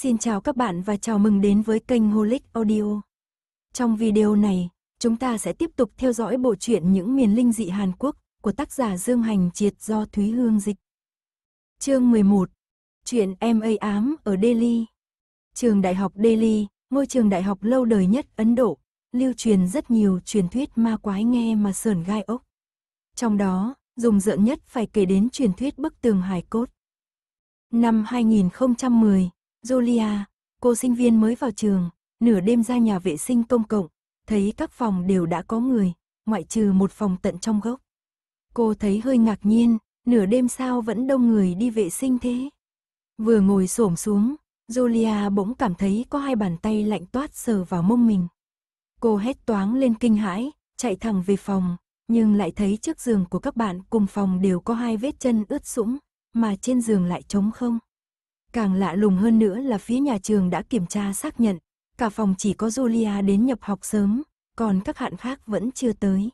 Xin chào các bạn và chào mừng đến với kênh Holic Audio. Trong video này, chúng ta sẽ tiếp tục theo dõi bộ truyện Những miền linh dị Hàn Quốc của tác giả Dương Hành Triệt do Thúy Hương dịch. Chương 11. Chuyện em ây ám ở Delhi. Trường Đại học Delhi, ngôi trường đại học lâu đời nhất Ấn Độ, lưu truyền rất nhiều truyền thuyết ma quái nghe mà sờn gai ốc. Trong đó, dùng rợn nhất phải kể đến truyền thuyết bức tường hài cốt. Năm 2010, Julia, cô sinh viên mới vào trường, nửa đêm ra nhà vệ sinh công cộng, thấy các phòng đều đã có người, ngoại trừ một phòng tận trong gốc. Cô thấy hơi ngạc nhiên, nửa đêm sao vẫn đông người đi vệ sinh thế. Vừa ngồi xổm xuống, Julia bỗng cảm thấy có hai bàn tay lạnh toát sờ vào mông mình. Cô hét toáng lên kinh hãi, chạy thẳng về phòng, nhưng lại thấy trước giường của các bạn cùng phòng đều có hai vết chân ướt sũng, mà trên giường lại trống không. Càng lạ lùng hơn nữa là phía nhà trường đã kiểm tra xác nhận, cả phòng chỉ có Julia đến nhập học sớm, còn các hạn khác vẫn chưa tới.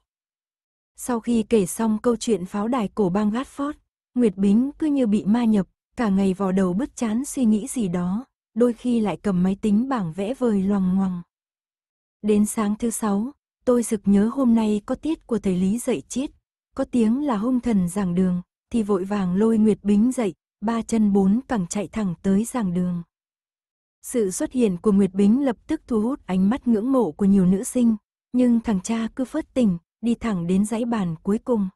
Sau khi kể xong câu chuyện pháo đài cổ bang Gatford, Nguyệt Bính cứ như bị ma nhập, cả ngày vò đầu bứt chán suy nghĩ gì đó, đôi khi lại cầm máy tính bảng vẽ vời loằng ngoằng. Đến sáng thứ sáu, tôi sực nhớ hôm nay có tiết của thầy Lý dạy triết, có tiếng là hung thần giảng đường, thì vội vàng lôi Nguyệt Bính dậy, ba chân bốn cẳng chạy thẳng tới giảng đường. Sự xuất hiện của Nguyệt Bính lập tức thu hút ánh mắt ngưỡng mộ của nhiều nữ sinh, nhưng thằng cha cứ phớt tỉnh, đi thẳng đến dãy bàn cuối cùng.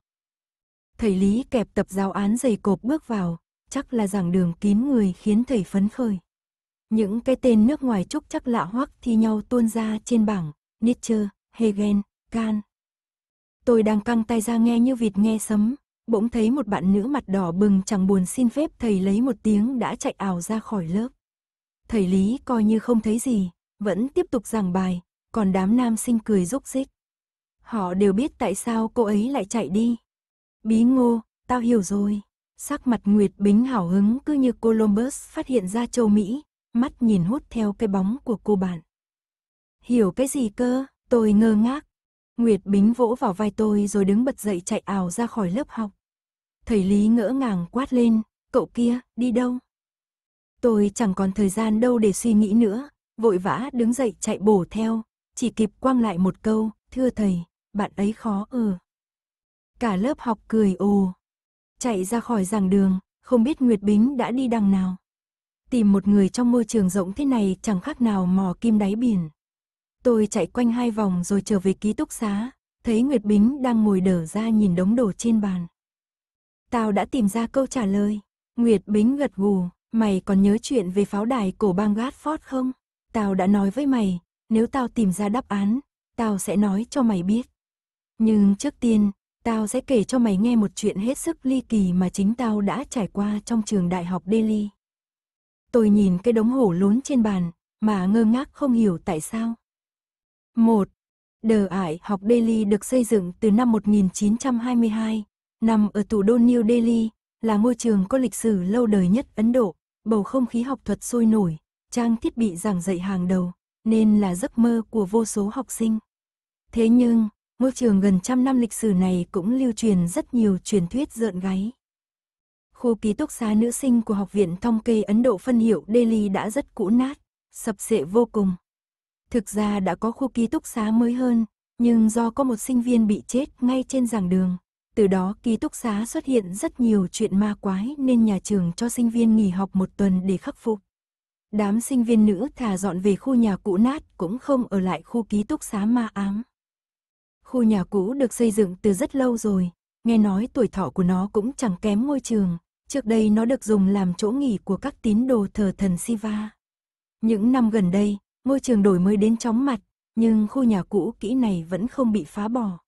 Thầy Lý kẹp tập giáo án dày cộp bước vào, chắc là giảng đường kín người khiến thầy phấn khởi. Những cái tên nước ngoài chúc chắc lạ hoắc thi nhau tuôn ra trên bảng, Nietzsche, Hegel, Kant. Tôi đang căng tay ra nghe như vịt nghe sấm, bỗng thấy một bạn nữ mặt đỏ bừng chẳng buồn xin phép thầy lấy một tiếng đã chạy ảo ra khỏi lớp. Thầy Lý coi như không thấy gì, vẫn tiếp tục giảng bài, còn đám nam sinh cười rúc rích. Họ đều biết tại sao cô ấy lại chạy đi. Bí ngô, tao hiểu rồi. Sắc mặt Nguyệt Bính hào hứng cứ như Columbus phát hiện ra châu Mỹ, mắt nhìn hút theo cái bóng của cô bạn. Hiểu cái gì cơ, tôi ngơ ngác. Nguyệt Bính vỗ vào vai tôi rồi đứng bật dậy chạy ảo ra khỏi lớp học. Thầy Lý ngỡ ngàng quát lên, cậu kia, đi đâu? Tôi chẳng còn thời gian đâu để suy nghĩ nữa, vội vã đứng dậy chạy bổ theo, chỉ kịp quăng lại một câu, thưa thầy, bạn ấy khó ở. Cả lớp học cười ồ. Chạy ra khỏi giảng đường, không biết Nguyệt Bính đã đi đằng nào. Tìm một người trong môi trường rộng thế này chẳng khác nào mò kim đáy biển. Tôi chạy quanh hai vòng rồi trở về ký túc xá, thấy Nguyệt Bính đang ngồi đờ ra nhìn đống đồ trên bàn. Tao đã tìm ra câu trả lời. Nguyệt Bính gật gù, mày còn nhớ chuyện về pháo đài cổ bang Gatford không? Tao đã nói với mày, nếu tao tìm ra đáp án, tao sẽ nói cho mày biết. Nhưng trước tiên, tao sẽ kể cho mày nghe một chuyện hết sức ly kỳ mà chính tao đã trải qua trong trường đại học Delhi. Tôi nhìn cái đống hổ lún trên bàn, mà ngơ ngác không hiểu tại sao. 1. Đờ ải học Delhi được xây dựng từ năm 1922, Nằm ở thủ đô New Delhi, là ngôi trường có lịch sử lâu đời nhất Ấn Độ, bầu không khí học thuật sôi nổi, trang thiết bị giảng dạy hàng đầu, nên là giấc mơ của vô số học sinh. Thế nhưng, ngôi trường gần trăm năm lịch sử này cũng lưu truyền rất nhiều truyền thuyết rợn gáy. Khu ký túc xá nữ sinh của Học viện Thông kê Ấn Độ phân hiệu Delhi đã rất cũ nát, sập sệ vô cùng. Thực ra đã có khu ký túc xá mới hơn, nhưng do có một sinh viên bị chết ngay trên giảng đường, từ đó ký túc xá xuất hiện rất nhiều chuyện ma quái nên nhà trường cho sinh viên nghỉ học một tuần để khắc phục. Đám sinh viên nữ thà dọn về khu nhà cũ nát cũng không ở lại khu ký túc xá ma ám. Khu nhà cũ được xây dựng từ rất lâu rồi, nghe nói tuổi thọ của nó cũng chẳng kém ngôi trường. Trước đây nó được dùng làm chỗ nghỉ của các tín đồ thờ thần Siva. Những năm gần đây, ngôi trường đổi mới đến chóng mặt, nhưng khu nhà cũ kỹ này vẫn không bị phá bỏ.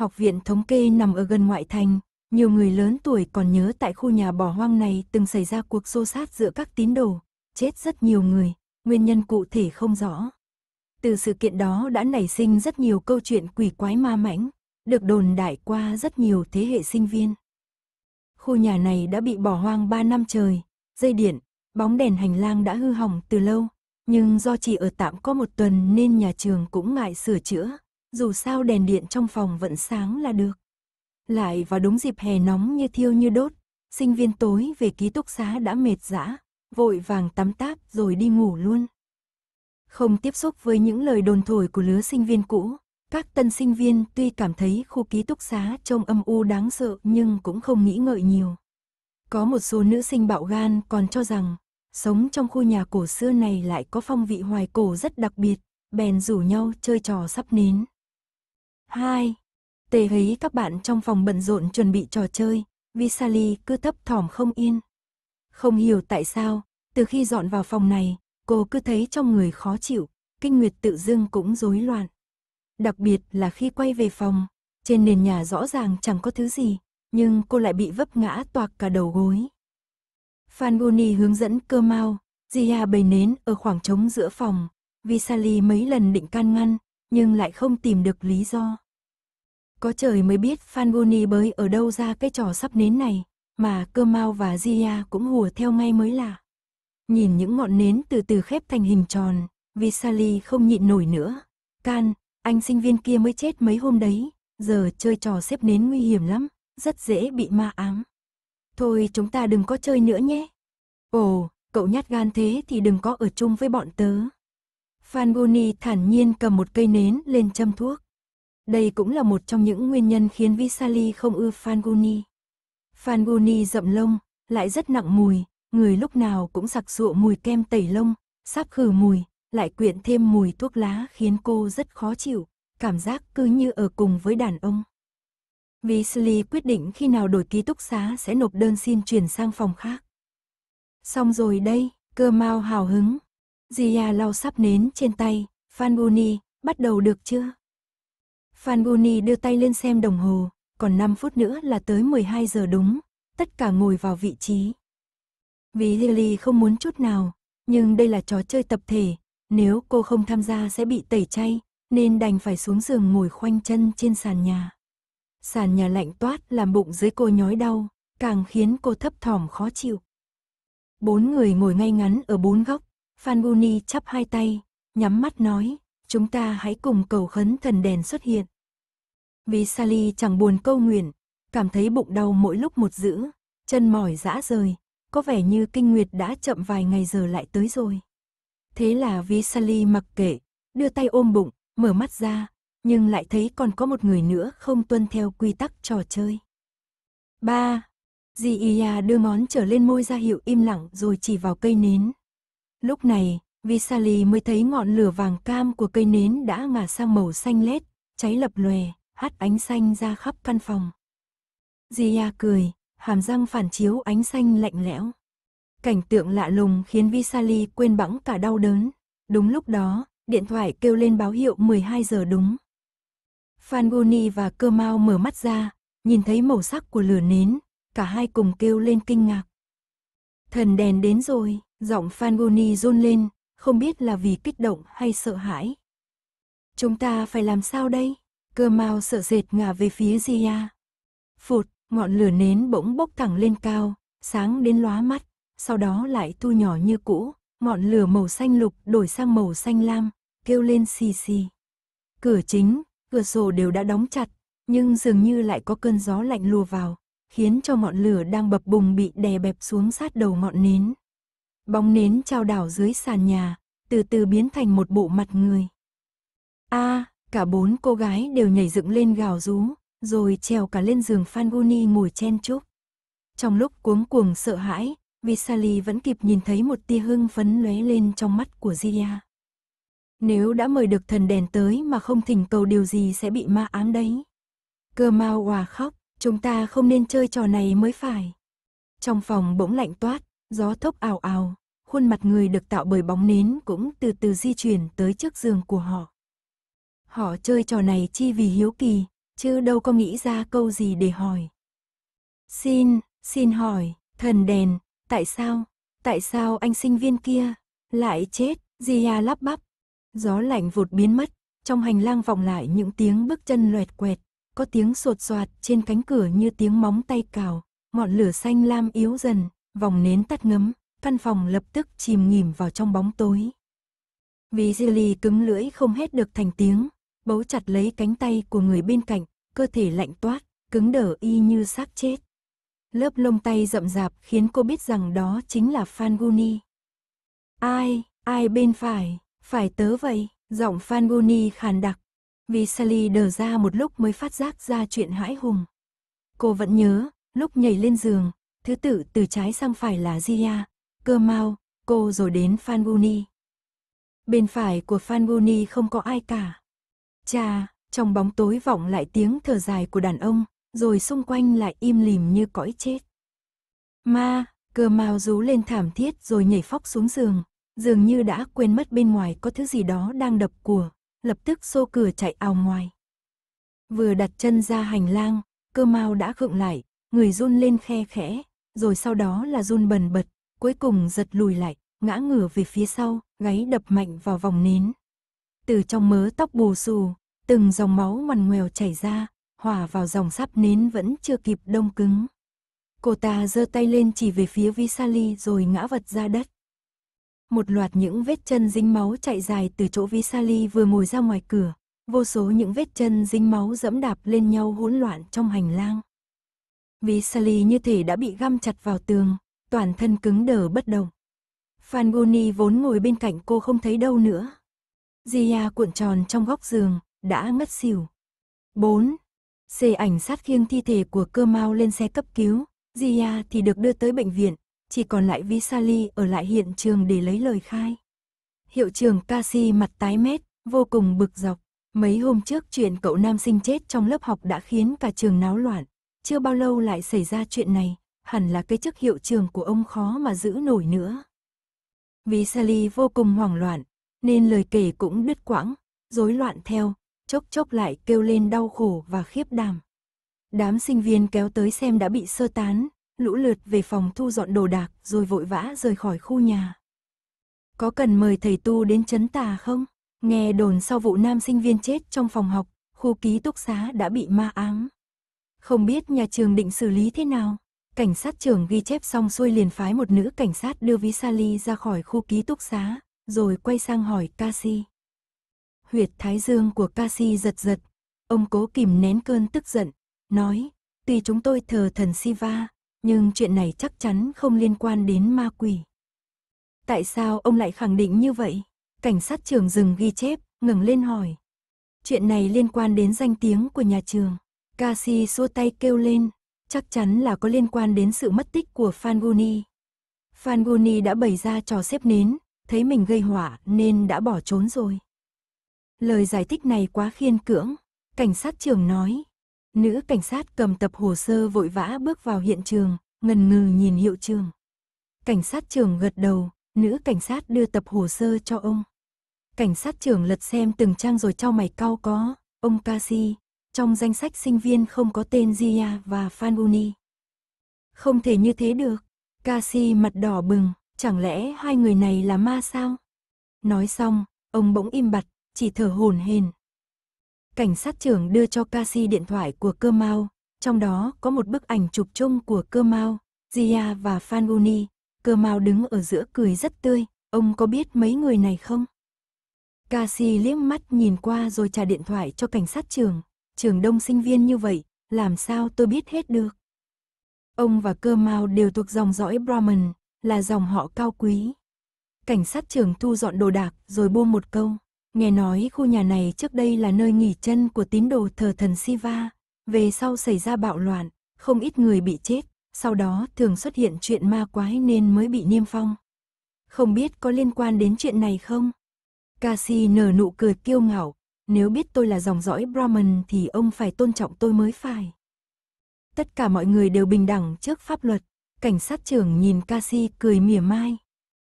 Học viện thống kê nằm ở gần ngoại thành, nhiều người lớn tuổi còn nhớ tại khu nhà bỏ hoang này từng xảy ra cuộc xô sát giữa các tín đồ, chết rất nhiều người, nguyên nhân cụ thể không rõ. Từ sự kiện đó đã nảy sinh rất nhiều câu chuyện quỷ quái ma mãnh, được đồn đại qua rất nhiều thế hệ sinh viên. Khu nhà này đã bị bỏ hoang 3 năm trời, dây điện, bóng đèn hành lang đã hư hỏng từ lâu, nhưng do chỉ ở tạm có một tuần nên nhà trường cũng ngại sửa chữa, dù sao đèn điện trong phòng vẫn sáng là được. Lại vào đúng dịp hè nóng như thiêu như đốt, sinh viên tối về ký túc xá đã mệt dã, vội vàng tắm táp rồi đi ngủ luôn. Không tiếp xúc với những lời đồn thổi của lứa sinh viên cũ, các tân sinh viên tuy cảm thấy khu ký túc xá trông âm u đáng sợ nhưng cũng không nghĩ ngợi nhiều. Có một số nữ sinh bạo gan còn cho rằng, sống trong khu nhà cổ xưa này lại có phong vị hoài cổ rất đặc biệt, bèn rủ nhau chơi trò sắp nến. 2. Tề hấy các bạn trong phòng bận rộn chuẩn bị trò chơi, Visali cứ thấp thỏm không yên. Không hiểu tại sao, từ khi dọn vào phòng này, cô cứ thấy trong người khó chịu, kinh nguyệt tự dưng cũng rối loạn. Đặc biệt là khi quay về phòng, trên nền nhà rõ ràng chẳng có thứ gì, nhưng cô lại bị vấp ngã toạc cả đầu gối. Fangoni hướng dẫn cơ mau, Gia bày nến ở khoảng trống giữa phòng, Visali mấy lần định can ngăn, nhưng lại không tìm được lý do. Có trời mới biết Fangoni bới ở đâu ra cái trò sắp nến này, mà cơ mau và Zia cũng hùa theo ngay mới là. Nhìn những ngọn nến từ từ khép thành hình tròn, Visali không nhịn nổi nữa. Can, anh sinh viên kia mới chết mấy hôm đấy, giờ chơi trò xếp nến nguy hiểm lắm, rất dễ bị ma ám. Thôi chúng ta đừng có chơi nữa nhé. Ồ, cậu nhát gan thế thì đừng có ở chung với bọn tớ. Phan Fangoni thản nhiên cầm một cây nến lên châm thuốc. Đây cũng là một trong những nguyên nhân khiến Visali không ưa Phan Fangoni. Fangoni rậm lông, lại rất nặng mùi, người lúc nào cũng sặc sụa mùi kem tẩy lông, sắp khử mùi, lại quyện thêm mùi thuốc lá khiến cô rất khó chịu, cảm giác cứ như ở cùng với đàn ông. Visali quyết định khi nào đổi ký túc xá sẽ nộp đơn xin chuyển sang phòng khác. Xong rồi đây, cơ mau hào hứng, Gia lau sắp nến trên tay, Fanguni, bắt đầu được chưa? Fanguni đưa tay lên xem đồng hồ, còn 5 phút nữa là tới 12 giờ đúng, tất cả ngồi vào vị trí. Vì Lily không muốn chút nào, nhưng đây là trò chơi tập thể, nếu cô không tham gia sẽ bị tẩy chay, nên đành phải xuống giường ngồi khoanh chân trên sàn nhà. Sàn nhà lạnh toát làm bụng dưới cô nhói đau, càng khiến cô thấp thỏm khó chịu. Bốn người ngồi ngay ngắn ở bốn góc, Phan Buni chắp hai tay, nhắm mắt nói, chúng ta hãy cùng cầu khấn thần đèn xuất hiện. Vì Sally chẳng buồn câu nguyện, cảm thấy bụng đau mỗi lúc một dữ, chân mỏi dã rời, có vẻ như kinh nguyệt đã chậm vài ngày giờ lại tới rồi. Thế là vì Sally mặc kệ, đưa tay ôm bụng, mở mắt ra, nhưng lại thấy còn có một người nữa không tuân theo quy tắc trò chơi. 3. Dì đưa ngón trở lên môi ra hiệu im lặng rồi chỉ vào cây nến. Lúc này, Visali mới thấy ngọn lửa vàng cam của cây nến đã ngả sang màu xanh lét, cháy lập lòe, hắt ánh xanh ra khắp căn phòng. Zia cười, hàm răng phản chiếu ánh xanh lạnh lẽo. Cảnh tượng lạ lùng khiến Visali quên bẵng cả đau đớn. Đúng lúc đó, điện thoại kêu lên báo hiệu 12 giờ đúng. Fangoni và Cơ Mao mở mắt ra, nhìn thấy màu sắc của lửa nến, cả hai cùng kêu lên kinh ngạc. Thần đèn đến rồi. Giọng Fangoni run lên, không biết là vì kích động hay sợ hãi. Chúng ta phải làm sao đây? Cơ mau sợ dệt ngả về phía Zia. Phụt, ngọn lửa nến bỗng bốc thẳng lên cao, sáng đến lóa mắt, sau đó lại thu nhỏ như cũ, ngọn lửa màu xanh lục đổi sang màu xanh lam, kêu lên xì xì. Cửa chính, cửa sổ đều đã đóng chặt, nhưng dường như lại có cơn gió lạnh lùa vào, khiến cho ngọn lửa đang bập bùng bị đè bẹp xuống sát đầu ngọn nến. Bóng nến trao đảo dưới sàn nhà, từ từ biến thành một bộ mặt người. A, à, cả bốn cô gái đều nhảy dựng lên gào rú, rồi trèo cả lên giường Fangoni ngồi chen chúc. Trong lúc cuống cuồng sợ hãi, Visali vẫn kịp nhìn thấy một tia hưng phấn lóe lên trong mắt của Zia. Nếu đã mời được thần đèn tới mà không thỉnh cầu điều gì sẽ bị ma ám đấy. Cơ mau hòa khóc, chúng ta không nên chơi trò này mới phải. Trong phòng bỗng lạnh toát, Gió thốc ào ào, khuôn mặt người được tạo bởi bóng nến cũng từ từ di chuyển tới trước giường của họ. Họ chơi trò này chi vì hiếu kỳ, chứ đâu có nghĩ ra câu gì để hỏi. Xin, xin hỏi, thần đèn, tại sao, tại sao anh sinh viên kia, lại chết, gì à lắp bắp. Gió lạnh vụt biến mất, trong hành lang vòng lại những tiếng bước chân loẹt quẹt, có tiếng sột soạt trên cánh cửa như tiếng móng tay cào, ngọn lửa xanh lam yếu dần, Vòng nến tắt ngấm, căn phòng lập tức chìm nghỉm vào trong bóng tối. Vì Zilly cứng lưỡi không hết được thành tiếng, bấu chặt lấy cánh tay của người bên cạnh, cơ thể lạnh toát, cứng đờ y như xác chết. Lớp lông tay rậm rạp khiến cô biết rằng đó chính là Fanguni. Ai, ai bên phải, phải tớ vậy, giọng Fanguni khàn đặc. Vì Sally đờ ra một lúc mới phát giác ra chuyện hãi hùng. Cô vẫn nhớ, lúc nhảy lên giường, thứ tự từ trái sang phải là Zia, Cơ Mao, cô rồi đến Phan Fanbuni. Bên phải của Phan Fanbuni không có ai cả. Cha, trong bóng tối vọng lại tiếng thở dài của đàn ông, rồi xung quanh lại im lìm như cõi chết. Ma, cơ mao rú lên thảm thiết rồi nhảy phóc xuống giường, dường như đã quên mất bên ngoài có thứ gì đó đang đập của, lập tức xô cửa chạy ao ngoài. Vừa đặt chân ra hành lang, cơ mao đã gượng lại, người run lên khe khẽ, rồi sau đó là run bần bật, cuối cùng giật lùi lại, ngã ngửa về phía sau, gáy đập mạnh vào vòng nến. Từ trong mớ tóc bù xù, từng dòng máu mằn ngoèo chảy ra, hòa vào dòng sáp nến vẫn chưa kịp đông cứng. Cô ta giơ tay lên chỉ về phía Visali rồi ngã vật ra đất. Một loạt những vết chân dính máu chạy dài từ chỗ Visali vừa ngồi ra ngoài cửa, vô số những vết chân dính máu dẫm đạp lên nhau hỗn loạn trong hành lang. Ví Sally như thể đã bị găm chặt vào tường, toàn thân cứng đờ bất động. Fangoni vốn ngồi bên cạnh cô không thấy đâu nữa. Zia cuộn tròn trong góc giường, đã ngất xỉu. 4. Xe ảnh sát khiêng thi thể của cơ mau lên xe cấp cứu, Zia thì được đưa tới bệnh viện, chỉ còn lại Visali ở lại hiện trường để lấy lời khai. Hiệu trưởng Kasi mặt tái mét, vô cùng bực dọc. Mấy hôm trước chuyện cậu nam sinh chết trong lớp học đã khiến cả trường náo loạn. Chưa bao lâu lại xảy ra chuyện này, hẳn là cái chức hiệu trường của ông khó mà giữ nổi nữa. Vì Sally vô cùng hoảng loạn, nên lời kể cũng đứt quãng, rối loạn theo, chốc chốc lại kêu lên đau khổ và khiếp đảm. Đám sinh viên kéo tới xem đã bị sơ tán, lũ lượt về phòng thu dọn đồ đạc rồi vội vã rời khỏi khu nhà. Có cần mời thầy tu đến chấn tà không? Nghe đồn sau vụ nam sinh viên chết trong phòng học, khu ký túc xá đã bị ma ám. Không biết nhà trường định xử lý thế nào? Cảnh sát trưởng ghi chép xong xuôi liền phái một nữ cảnh sát đưa ví Sally ra khỏi khu ký túc xá, rồi quay sang hỏi Cassie. Huyệt thái dương của Cassie giật giật, ông cố kìm nén cơn tức giận, nói, tuy chúng tôi thờ thần Siva, nhưng chuyện này chắc chắn không liên quan đến ma quỷ. Tại sao ông lại khẳng định như vậy? Cảnh sát trưởng dừng ghi chép, ngừng lên hỏi. Chuyện này liên quan đến danh tiếng của nhà trường. Kasi xua tay kêu lên, chắc chắn là có liên quan đến sự mất tích của Fangoni. Fangoni đã bày ra trò xếp nến, thấy mình gây hỏa nên đã bỏ trốn rồi. Lời giải thích này quá khiên cưỡng, cảnh sát trưởng nói. Nữ cảnh sát cầm tập hồ sơ vội vã bước vào hiện trường, ngần ngừ nhìn hiệu trường. Cảnh sát trưởng gật đầu, nữ cảnh sát đưa tập hồ sơ cho ông. Cảnh sát trưởng lật xem từng trang rồi trao mày cau có, ông Kasi, trong danh sách sinh viên không có tên Zia và Phan Không thể như thế được, Cassie mặt đỏ bừng, chẳng lẽ hai người này là ma sao? Nói xong, ông bỗng im bặt, chỉ thở hổn hển. Cảnh sát trưởng đưa cho Cassie điện thoại của Cơ Mao, trong đó có một bức ảnh chụp chung của Cơ Mao, Zia và Phan Uni. Cơ Mao đứng ở giữa cười rất tươi, ông có biết mấy người này không? Cassie liếc mắt nhìn qua rồi trả điện thoại cho cảnh sát trưởng, trường đông sinh viên như vậy, làm sao tôi biết hết được. Ông và cơ mao đều thuộc dòng dõi Brahman, là dòng họ cao quý. Cảnh sát trưởng thu dọn đồ đạc rồi buông một câu. Nghe nói khu nhà này trước đây là nơi nghỉ chân của tín đồ thờ thần Shiva. Về sau xảy ra bạo loạn, không ít người bị chết. Sau đó thường xuất hiện chuyện ma quái nên mới bị niêm phong. Không biết có liên quan đến chuyện này không? Kasi nở nụ cười kiêu ngạo, nếu biết tôi là dòng dõi Brahman thì ông phải tôn trọng tôi mới phải. Tất cả mọi người đều bình đẳng trước pháp luật. Cảnh sát trưởng nhìn Kasi cười mỉa mai.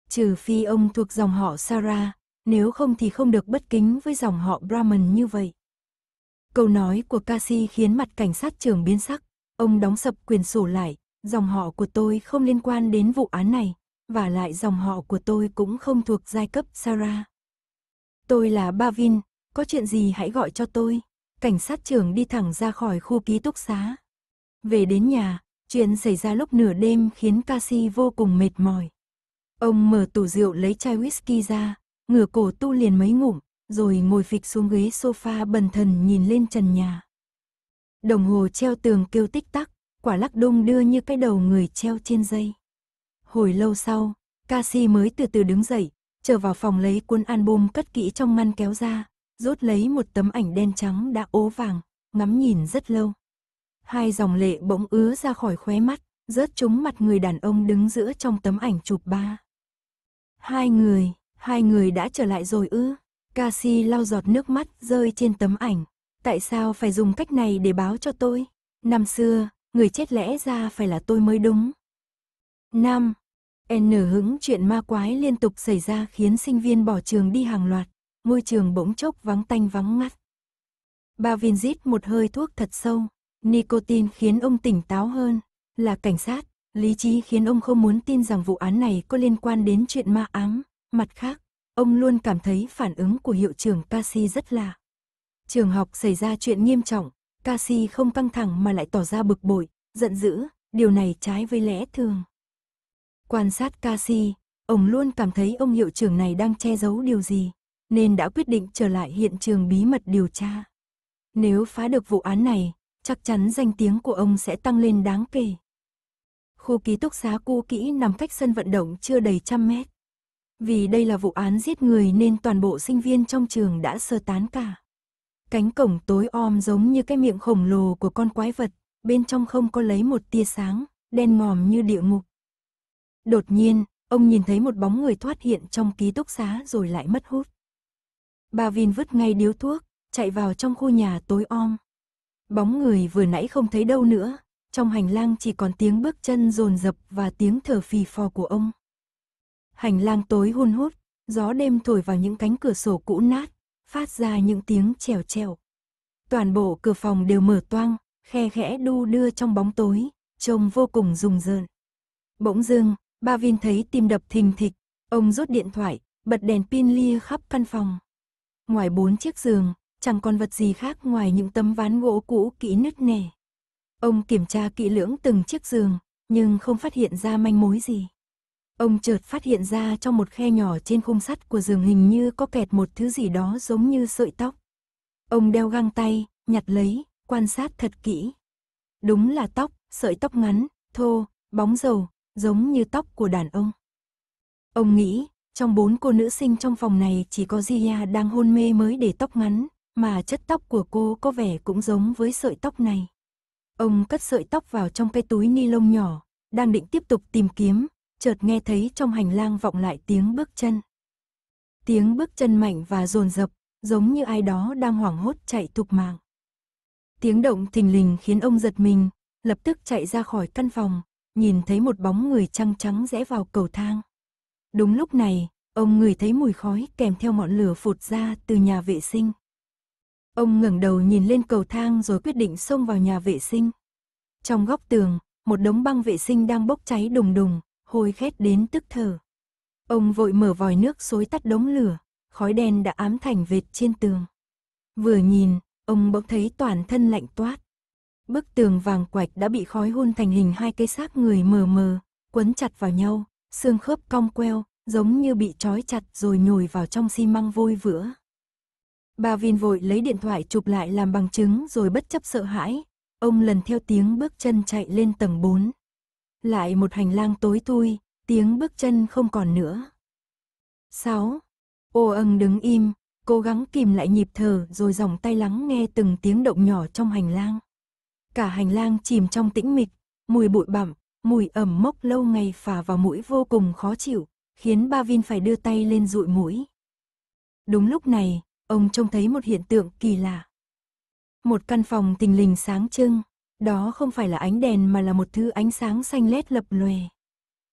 Trừ phi ông thuộc dòng họ Sara, nếu không thì không được bất kính với dòng họ Brahman như vậy. Câu nói của Kasi khiến mặt cảnh sát trưởng biến sắc. Ông đóng sập quyền sổ lại, dòng họ của tôi không liên quan đến vụ án này, và lại dòng họ của tôi cũng không thuộc giai cấp Sara. Tôi là Bavin, có chuyện gì hãy gọi cho tôi. Cảnh sát trưởng đi thẳng ra khỏi khu ký túc xá. Về đến nhà, chuyện xảy ra lúc nửa đêm khiến Cassie vô cùng mệt mỏi. Ông mở tủ rượu lấy chai whisky ra, ngửa cổ tu liền mấy ngủ, rồi ngồi phịch xuống ghế sofa bần thần nhìn lên trần nhà. Đồng hồ treo tường kêu tích tắc, quả lắc đung đưa như cái đầu người treo trên dây. Hồi lâu sau, Cassie mới từ từ đứng dậy, trở vào phòng lấy cuốn album cất kỹ trong ngăn kéo ra, rút lấy một tấm ảnh đen trắng đã ố vàng, ngắm nhìn rất lâu. Hai dòng lệ bỗng ứa ra khỏi khóe mắt, rớt trúng mặt người đàn ông đứng giữa trong tấm ảnh chụp ba. Hai người, hai người đã trở lại rồi ư? Cassie lau giọt nước mắt rơi trên tấm ảnh. Tại sao phải dùng cách này để báo cho tôi? Năm xưa, người chết lẽ ra phải là tôi mới đúng. Năm, N hứng chuyện ma quái liên tục xảy ra khiến sinh viên bỏ trường đi hàng loạt ngôi trường bỗng chốc vắng tanh vắng ngắt. Ba viên rít một hơi thuốc thật sâu, nicotine khiến ông tỉnh táo hơn, là cảnh sát, lý trí khiến ông không muốn tin rằng vụ án này có liên quan đến chuyện ma ám, mặt khác, ông luôn cảm thấy phản ứng của hiệu trưởng Casey rất lạ. Trường học xảy ra chuyện nghiêm trọng, Casey không căng thẳng mà lại tỏ ra bực bội, giận dữ, điều này trái với lẽ thường. Quan sát Casey, ông luôn cảm thấy ông hiệu trưởng này đang che giấu điều gì, nên đã quyết định trở lại hiện trường bí mật điều tra. Nếu phá được vụ án này, chắc chắn danh tiếng của ông sẽ tăng lên đáng kể. Khu ký túc xá cu kỹ nằm cách sân vận động chưa đầy trăm mét. Vì đây là vụ án giết người nên toàn bộ sinh viên trong trường đã sơ tán cả. Cánh cổng tối om giống như cái miệng khổng lồ của con quái vật, bên trong không có lấy một tia sáng, đen ngòm như địa ngục. Đột nhiên, ông nhìn thấy một bóng người thoát hiện trong ký túc xá rồi lại mất hút. Bà Vin vứt ngay điếu thuốc, chạy vào trong khu nhà tối om. Bóng người vừa nãy không thấy đâu nữa, trong hành lang chỉ còn tiếng bước chân rồn rập và tiếng thở phì phò của ông. Hành lang tối hun hút, gió đêm thổi vào những cánh cửa sổ cũ nát, phát ra những tiếng trèo trèo. Toàn bộ cửa phòng đều mở toang, khe khẽ đu đưa trong bóng tối, trông vô cùng rùng rợn. Bỗng dưng, ba Vin thấy tim đập thình thịch, ông rút điện thoại, bật đèn pin lia khắp căn phòng. Ngoài bốn chiếc giường, chẳng còn vật gì khác ngoài những tấm ván gỗ cũ kỹ nứt nẻ. Ông kiểm tra kỹ lưỡng từng chiếc giường, nhưng không phát hiện ra manh mối gì. Ông chợt phát hiện ra trong một khe nhỏ trên khung sắt của giường hình như có kẹt một thứ gì đó giống như sợi tóc. Ông đeo găng tay, nhặt lấy, quan sát thật kỹ. Đúng là tóc, sợi tóc ngắn, thô, bóng dầu, giống như tóc của đàn ông. Ông nghĩ, trong bốn cô nữ sinh trong phòng này chỉ có Gia đang hôn mê mới để tóc ngắn, mà chất tóc của cô có vẻ cũng giống với sợi tóc này. Ông cất sợi tóc vào trong cái túi ni lông nhỏ, đang định tiếp tục tìm kiếm, chợt nghe thấy trong hành lang vọng lại tiếng bước chân. Tiếng bước chân mạnh và dồn dập, giống như ai đó đang hoảng hốt chạy thục mạng. Tiếng động thình lình khiến ông giật mình, lập tức chạy ra khỏi căn phòng, nhìn thấy một bóng người trăng trắng rẽ vào cầu thang. Đúng lúc này, ông ngửi thấy mùi khói kèm theo ngọn lửa phụt ra từ nhà vệ sinh. Ông ngẩng đầu nhìn lên cầu thang rồi quyết định xông vào nhà vệ sinh. Trong góc tường, một đống băng vệ sinh đang bốc cháy đùng đùng, hôi khét đến tức thở. Ông vội mở vòi nước xối tắt đống lửa, khói đen đã ám thành vệt trên tường. Vừa nhìn, ông bỗng thấy toàn thân lạnh toát. Bức tường vàng quạch đã bị khói hun thành hình hai cái xác người mờ mờ, quấn chặt vào nhau, xương khớp cong queo, giống như bị trói chặt rồi nhồi vào trong xi măng vôi vữa. Bà Vin vội lấy điện thoại chụp lại làm bằng chứng rồi bất chấp sợ hãi, ông lần theo tiếng bước chân chạy lên tầng 4. Lại một hành lang tối tui, tiếng bước chân không còn nữa. 6. Ô ân đứng im, cố gắng kìm lại nhịp thở rồi dòng tay lắng nghe từng tiếng động nhỏ trong hành lang. Cả hành lang chìm trong tĩnh mịch, mùi bụi bặm, mùi ẩm mốc lâu ngày phả vào mũi vô cùng khó chịu, khiến Ba Vin phải đưa tay lên dụi mũi. Đúng lúc này, ông trông thấy một hiện tượng kỳ lạ. Một căn phòng tình lình sáng trưng, đó không phải là ánh đèn mà là một thứ ánh sáng xanh lét lập lòe.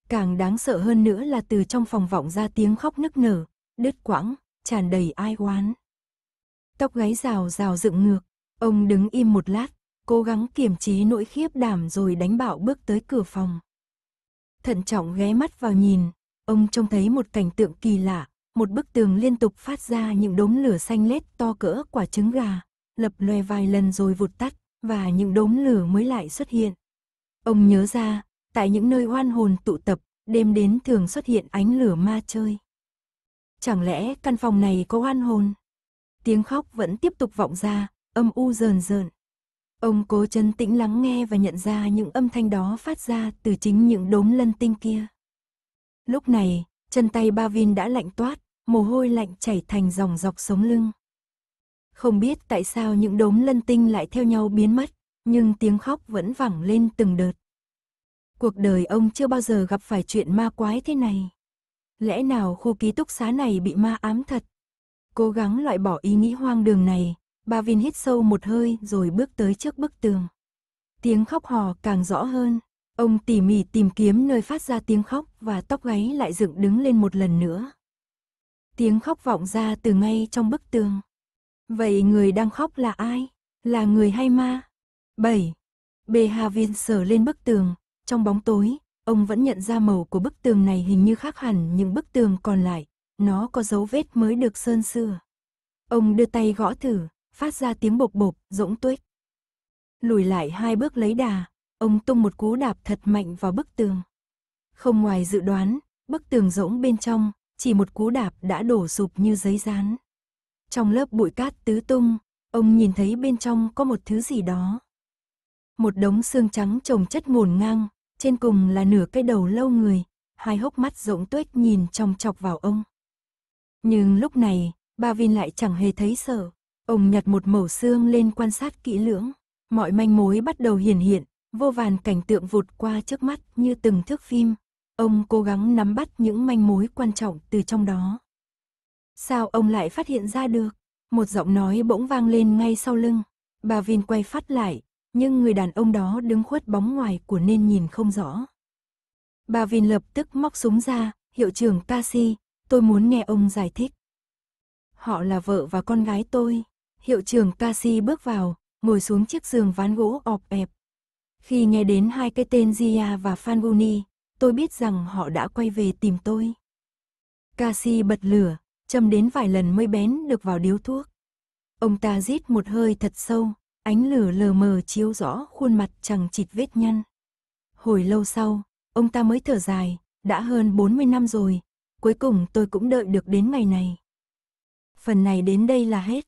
Càng đáng sợ hơn nữa là từ trong phòng vọng ra tiếng khóc nức nở, đứt quãng, tràn đầy ai oán. Tóc gáy rào rào dựng ngược, ông đứng im một lát, cố gắng kiềm chế nỗi khiếp đảm rồi đánh bảo bước tới cửa phòng. Thận trọng ghé mắt vào nhìn, ông trông thấy một cảnh tượng kỳ lạ, một bức tường liên tục phát ra những đốm lửa xanh lét to cỡ quả trứng gà, lập loe vài lần rồi vụt tắt, và những đốm lửa mới lại xuất hiện. Ông nhớ ra, tại những nơi oan hồn tụ tập, đêm đến thường xuất hiện ánh lửa ma chơi. Chẳng lẽ căn phòng này có oan hồn? Tiếng khóc vẫn tiếp tục vọng ra, âm u rờn rợn Ông cố chân tĩnh lắng nghe và nhận ra những âm thanh đó phát ra từ chính những đốm lân tinh kia. Lúc này, chân tay Ba viên đã lạnh toát, mồ hôi lạnh chảy thành dòng dọc sống lưng. Không biết tại sao những đốm lân tinh lại theo nhau biến mất, nhưng tiếng khóc vẫn vẳng lên từng đợt. Cuộc đời ông chưa bao giờ gặp phải chuyện ma quái thế này. Lẽ nào khu ký túc xá này bị ma ám thật? Cố gắng loại bỏ ý nghĩ hoang đường này, Ba Vin hít sâu một hơi rồi bước tới trước bức tường. Tiếng khóc hò càng rõ hơn. Ông tỉ mỉ tìm kiếm nơi phát ra tiếng khóc và tóc gáy lại dựng đứng lên một lần nữa. Tiếng khóc vọng ra từ ngay trong bức tường. Vậy người đang khóc là ai? Là người hay ma? 7. Vin sờ lên bức tường, trong bóng tối, ông vẫn nhận ra màu của bức tường này hình như khác hẳn những bức tường còn lại, nó có dấu vết mới được sơn sửa. Ông đưa tay gõ thử, phát ra tiếng bộp bộp, rỗng tuếch. Lùi lại hai bước lấy đà, ông tung một cú đạp thật mạnh vào bức tường. Không ngoài dự đoán, bức tường rỗng bên trong, chỉ một cú đạp đã đổ sụp như giấy rán. Trong lớp bụi cát tứ tung, ông nhìn thấy bên trong có một thứ gì đó. Một đống xương trắng trồng chất ngổn ngang, trên cùng là nửa cái đầu lâu người, hai hốc mắt rỗng tuếch nhìn trong chọc vào ông. Nhưng lúc này, ba Vin lại chẳng hề thấy sợ, Ông nhặt một mẩu xương lên quan sát kỹ lưỡng, mọi manh mối bắt đầu hiển hiện, vô vàn cảnh tượng vụt qua trước mắt như từng thước phim. Ông cố gắng nắm bắt những manh mối quan trọng từ trong đó. Sao ông lại phát hiện ra được? Một giọng nói bỗng vang lên ngay sau lưng. Bà Vin quay phát lại, nhưng người đàn ông đó đứng khuất bóng ngoài của nên nhìn không rõ. Bà Vin lập tức móc súng ra, hiệu trưởng Cassie, tôi muốn nghe ông giải thích. Họ là vợ và con gái tôi. Hiệu trưởng Kashi bước vào, ngồi xuống chiếc giường ván gỗ ọp ẹp. Khi nghe đến hai cái tên Zia và Fanguni, tôi biết rằng họ đã quay về tìm tôi. Kashi bật lửa, châm đến vài lần mới bén được vào điếu thuốc. Ông ta rít một hơi thật sâu, ánh lửa lờ mờ chiếu rõ khuôn mặt chẳng chịt vết nhăn. Hồi lâu sau, ông ta mới thở dài, đã hơn 40 năm rồi, cuối cùng tôi cũng đợi được đến ngày này. Phần này đến đây là hết.